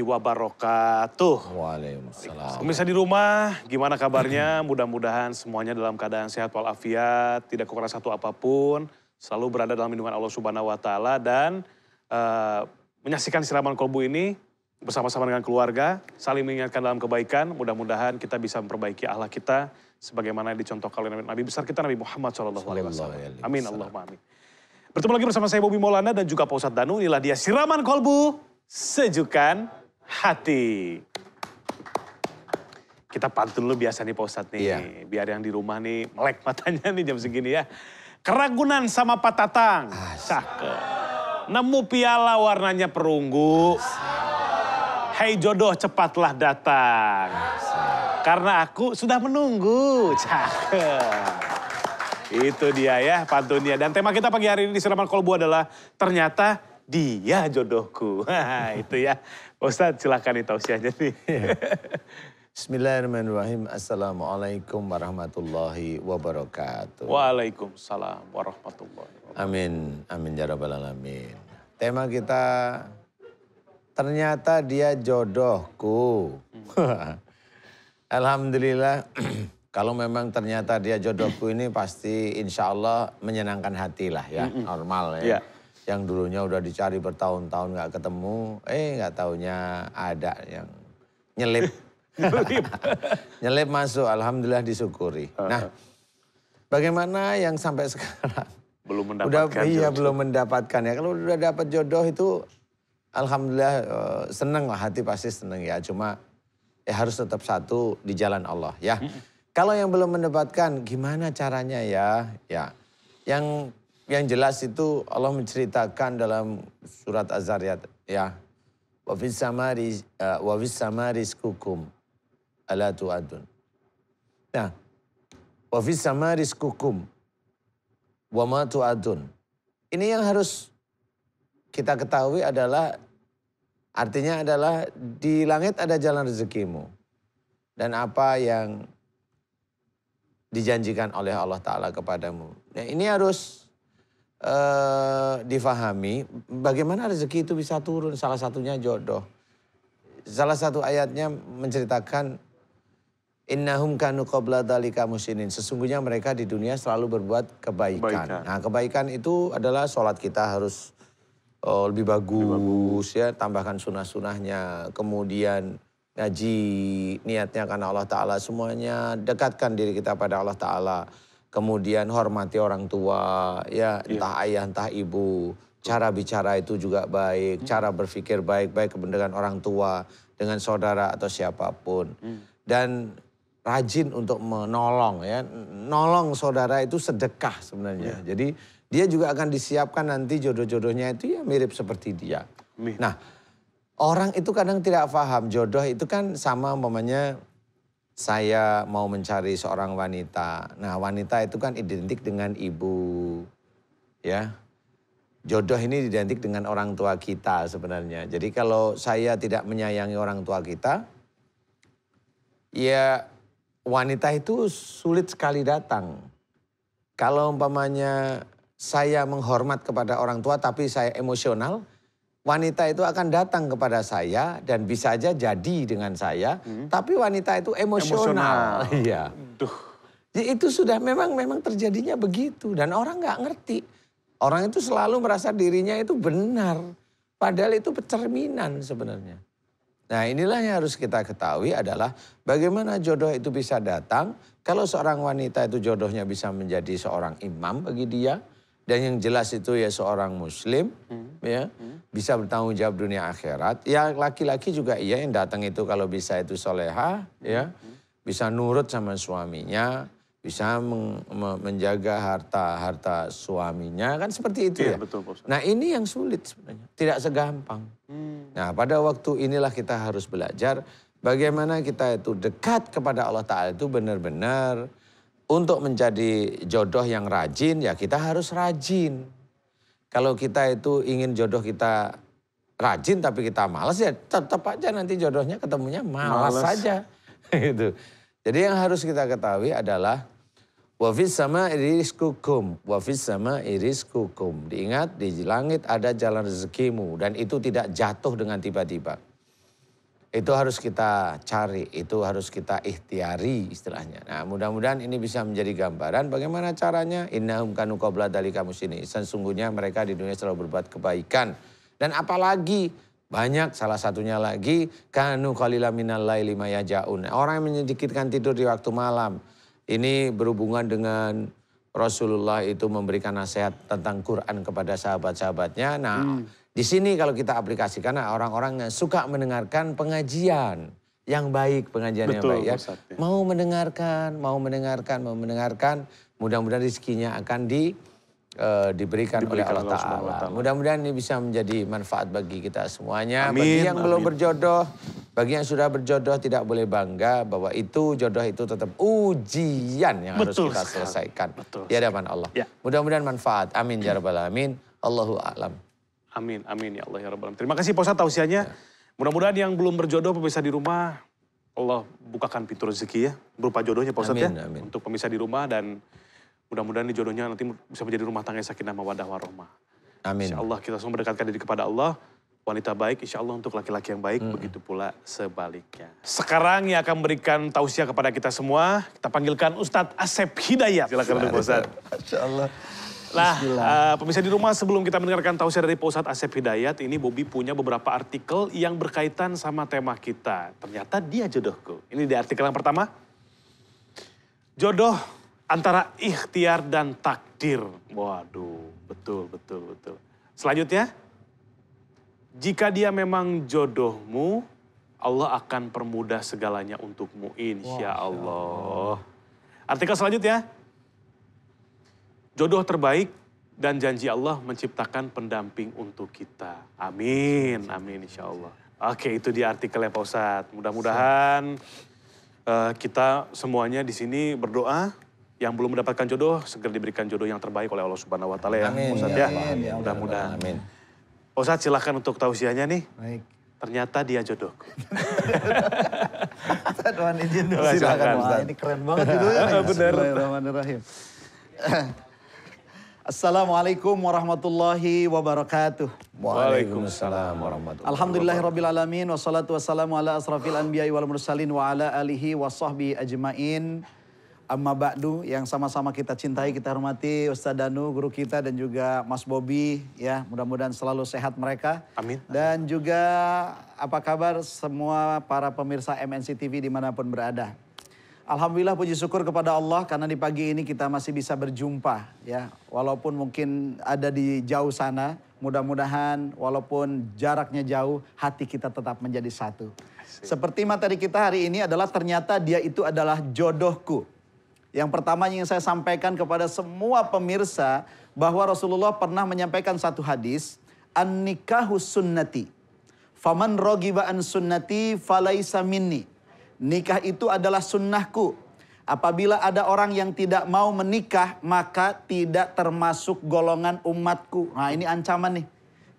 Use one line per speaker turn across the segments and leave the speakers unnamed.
warahmatullahi wabarakatuh. Waalaikumsalam. Pemirsa di rumah, gimana kabarnya? Mudah-mudahan semuanya dalam keadaan sehat walafiat, tidak kurang satu apapun, selalu berada dalam lindungan Allah Subhanahu wa taala dan uh, menyaksikan siraman kolbu ini bersama-sama dengan keluarga, saling mengingatkan dalam kebaikan. Mudah-mudahan kita bisa memperbaiki akhlak kita sebagaimana dicontohkan oleh Nabi besar kita Nabi Muhammad Shallallahu Alaihi Wasallam. Amin Allahumma amin. Bertemu lagi bersama saya Bobi Maulana dan juga Pak Ustadz Danu. Inilah dia siraman kolbu sejukan hati. Kita pantun lu biasa nih Pak Ustadz nih. Iya. Biar yang di rumah nih melek matanya nih jam segini ya. Keragunan sama Pak Tatang. Cakep. Nemu piala warnanya perunggu. hei jodoh cepatlah datang. Karena aku sudah menunggu. Cakep. Itu dia ya pantunnya. Dan tema kita pagi hari ini di Siraman Kolbu adalah ternyata dia jodohku. Nah, itu ya. Ustadz silahkan usia jadi.
Bismillahirrahmanirrahim. Assalamualaikum warahmatullahi wabarakatuh.
Waalaikumsalam warahmatullahi
wabarakatuh. Amin. Amin ya rabbal alamin. Tema kita ternyata dia jodohku. Hmm. Alhamdulillah kalau memang ternyata dia jodohku ini pasti insya Allah menyenangkan hati lah ya, normal ya. Yeah yang dulunya udah dicari bertahun-tahun nggak ketemu, eh nggak taunya ada yang nyelip. nyelip. masuk, alhamdulillah disyukuri. Nah, bagaimana yang sampai sekarang?
Belum mendapatkan udah, Iya, belum
mendapatkan ya. Kalau udah dapat jodoh itu alhamdulillah eh, seneng lah, hati pasti seneng ya. Cuma ya harus tetap satu di jalan Allah ya. Kalau yang belum mendapatkan, gimana caranya ya? Ya, yang yang jelas itu Allah menceritakan dalam surat Az-Zariyat ya. Wa fis samari eh, wa fis samari skukum ala tuadun. Nah, wa fis samari skukum wa ma tuadun. Ini yang harus kita ketahui adalah artinya adalah di langit ada jalan rezekimu. Dan apa yang dijanjikan oleh Allah Ta'ala kepadamu. Nah, ini harus uh, difahami bagaimana rezeki itu bisa turun salah satunya jodoh. Salah satu ayatnya menceritakan innahum kanu qabla dzalika musinin. Sesungguhnya mereka di dunia selalu berbuat kebaikan. kebaikan. Nah, kebaikan itu adalah sholat kita harus oh, lebih, bagus, lebih bagus ya, tambahkan sunah-sunahnya, kemudian ngaji niatnya karena Allah taala semuanya, dekatkan diri kita pada Allah taala kemudian hormati orang tua, ya iya. entah yeah. ayah entah ibu, cara bicara itu juga baik, hmm. cara berpikir baik-baik dengan orang tua, dengan saudara atau siapapun, hmm. dan rajin untuk menolong ya, nolong saudara itu sedekah sebenarnya. Yeah. Jadi dia juga akan disiapkan nanti jodoh-jodohnya itu ya mirip seperti dia. Hmm. Nah orang itu kadang tidak paham jodoh itu kan sama mamanya saya mau mencari seorang wanita. Nah, wanita itu kan identik dengan ibu. Ya. Jodoh ini identik dengan orang tua kita sebenarnya. Jadi kalau saya tidak menyayangi orang tua kita, ya wanita itu sulit sekali datang. Kalau umpamanya saya menghormat kepada orang tua tapi saya emosional, wanita itu akan datang kepada saya dan bisa aja jadi dengan saya, hmm. tapi wanita itu emosional. Iya. Duh. Ya, itu sudah memang memang terjadinya begitu dan orang nggak ngerti. Orang itu selalu merasa dirinya itu benar, padahal itu pencerminan sebenarnya. Nah inilah yang harus kita ketahui adalah bagaimana jodoh itu bisa datang. Kalau seorang wanita itu jodohnya bisa menjadi seorang imam bagi dia dan yang jelas itu ya seorang muslim hmm. ya hmm. bisa bertanggung jawab dunia akhirat ya laki-laki juga iya yang datang itu kalau bisa itu soleha hmm. ya hmm. bisa nurut sama suaminya bisa meng, menjaga harta harta suaminya kan seperti itu iya, ya betul, Pak. nah ini yang sulit sebenarnya tidak segampang hmm. nah pada waktu inilah kita harus belajar bagaimana kita itu dekat kepada Allah Taala itu benar-benar untuk menjadi jodoh yang rajin ya kita harus rajin. Kalau kita itu ingin jodoh kita rajin tapi kita malas ya tetap aja nanti jodohnya ketemunya malas, saja. gitu. Jadi yang harus kita ketahui adalah wafis sama iris kukum, wafis sama iris kukum. Diingat di langit ada jalan rezekimu dan itu tidak jatuh dengan tiba-tiba. Itu harus kita cari, itu harus kita ikhtiari istilahnya. Nah mudah-mudahan ini bisa menjadi gambaran bagaimana caranya. Innahum kanu qabla dalika musini. Sesungguhnya mereka di dunia selalu berbuat kebaikan. Dan apalagi banyak salah satunya lagi kanu qalila minal laili mayajaun. Orang yang menyedikitkan tidur di waktu malam. Ini berhubungan dengan Rasulullah itu memberikan nasihat tentang Quran kepada sahabat-sahabatnya. Nah, hmm di sini kalau kita aplikasikan nah, orang-orang yang suka mendengarkan pengajian yang baik, pengajian Betul, yang baik ya. ya. Mau mendengarkan, mau mendengarkan, mau mendengarkan, mudah-mudahan rezekinya akan di Uh, eh, diberikan, diberikan oleh Allah Ta'ala. Mudah-mudahan ini bisa menjadi manfaat bagi kita semuanya. Amin, bagi yang amin. belum berjodoh, bagi yang sudah berjodoh tidak boleh bangga bahwa itu jodoh itu tetap ujian yang Betul, harus kita selesaikan. Betul. Di hadapan Allah. Ya. Mudah-mudahan manfaat.
Amin ya rabbal alamin. Allahu Amin, amin ya Allah ya Rabbal Alamin. Terima kasih Pak Ustadz tausianya. Ya. Mudah-mudahan yang belum berjodoh pemirsa di rumah, Allah bukakan pintu rezeki ya, berupa jodohnya Pak Ustadz ya. Amin. Untuk pemirsa di rumah dan mudah-mudahan di jodohnya nanti bisa menjadi rumah tangga yang sakinah mawadah warahmah. Amin. Insya Allah kita semua mendekatkan diri kepada Allah. Wanita baik, insya Allah untuk laki-laki yang baik, hmm. begitu pula sebaliknya. Sekarang yang akan memberikan tausiah kepada kita semua, kita panggilkan Ustadz Asep Hidayat. Silakan Ustadz. Masya Allah. Lah, eh, pemirsa di rumah sebelum kita mendengarkan tausiah dari pusat Asep Hidayat, ini Bobi punya beberapa artikel yang berkaitan sama tema kita. Ternyata dia jodohku. Ini di artikel yang pertama. Jodoh antara ikhtiar dan takdir. Waduh, betul, betul, betul. Selanjutnya, jika dia memang jodohmu, Allah akan permudah segalanya untukmu, insya Allah. Artikel selanjutnya, jodoh terbaik dan janji Allah menciptakan pendamping untuk kita. Amin, amin insya Allah. Oke itu di artikelnya Pak Ustadz. Mudah-mudahan uh, kita semuanya di sini berdoa yang belum mendapatkan jodoh segera diberikan jodoh yang terbaik oleh Allah Subhanahu wa taala ya. Amin. ya. ya. ya Mudah-mudahan. Amin. Ustadz, silahkan untuk tausiahnya nih. Baik. Ternyata dia jodoh.
Ustaz mohon izin
silahkan. Ini
keren banget judulnya. Benar. Bismillahirrahmanirrahim. Assalamualaikum warahmatullahi wabarakatuh. Waalaikumsalam
warahmatullahi Alhamdulillahirrabbilalamin.
Wassalatu wassalamu ala asrafil anbiya wal mursalin wa ala alihi wa sahbihi ajma'in. Amma Ba'du yang sama-sama kita cintai, kita hormati Ustaz Danu, guru kita dan juga Mas Bobi. Ya, mudah-mudahan selalu sehat mereka. Amin. Dan juga apa kabar semua para pemirsa MNC TV dimanapun berada. Alhamdulillah puji syukur kepada Allah karena di pagi ini kita masih bisa berjumpa ya. Walaupun mungkin ada di jauh sana, mudah-mudahan walaupun jaraknya jauh, hati kita tetap menjadi satu. Seperti materi kita hari ini adalah ternyata dia itu adalah jodohku. Yang pertama yang saya sampaikan kepada semua pemirsa bahwa Rasulullah pernah menyampaikan satu hadis, an-nikahu sunnati. Faman rogiba an sunnati falaisa minni. Nikah itu adalah sunnahku. Apabila ada orang yang tidak mau menikah, maka tidak termasuk golongan umatku. Nah ini ancaman nih.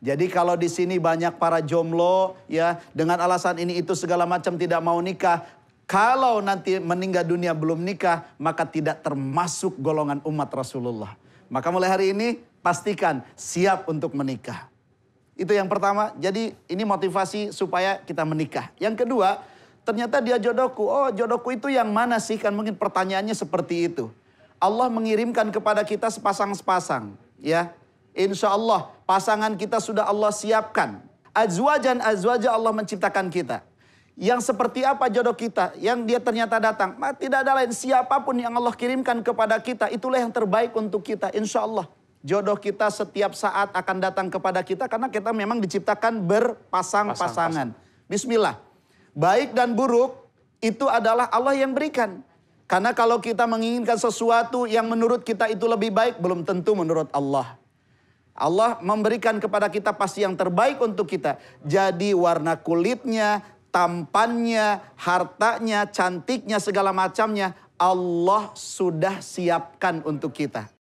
Jadi kalau di sini banyak para jomlo ya dengan alasan ini itu segala macam tidak mau nikah, kalau nanti meninggal dunia belum nikah, maka tidak termasuk golongan umat Rasulullah. Maka mulai hari ini pastikan siap untuk menikah. Itu yang pertama. Jadi ini motivasi supaya kita menikah. Yang kedua, Ternyata dia jodohku. Oh jodohku itu yang mana sih? Kan mungkin pertanyaannya seperti itu. Allah mengirimkan kepada kita sepasang-sepasang. Ya, Insya Allah pasangan kita sudah Allah siapkan. Azwajan azwaja Allah menciptakan kita. Yang seperti apa jodoh kita yang dia ternyata datang. Nah, tidak ada lain siapapun yang Allah kirimkan kepada kita. Itulah yang terbaik untuk kita insya Allah. Jodoh kita setiap saat akan datang kepada kita karena kita memang diciptakan berpasang-pasangan. Bismillah baik dan buruk itu adalah Allah yang berikan. Karena kalau kita menginginkan sesuatu yang menurut kita itu lebih baik, belum tentu menurut Allah. Allah memberikan kepada kita pasti yang terbaik untuk kita. Jadi warna kulitnya, tampannya, hartanya, cantiknya, segala macamnya
Allah sudah siapkan untuk kita.